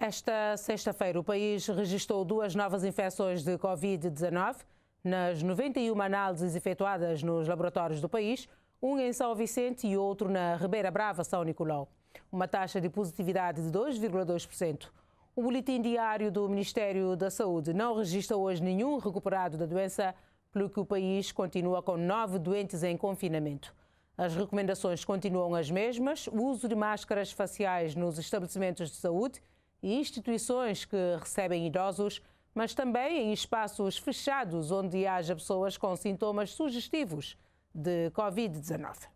Esta sexta-feira, o país registrou duas novas infecções de Covid-19. Nas 91 análises efetuadas nos laboratórios do país, um em São Vicente e outro na Ribeira Brava, São Nicolau. Uma taxa de positividade de 2,2%. O boletim diário do Ministério da Saúde não registra hoje nenhum recuperado da doença, pelo que o país continua com nove doentes em confinamento. As recomendações continuam as mesmas: o uso de máscaras faciais nos estabelecimentos de saúde e instituições que recebem idosos, mas também em espaços fechados onde haja pessoas com sintomas sugestivos de Covid-19.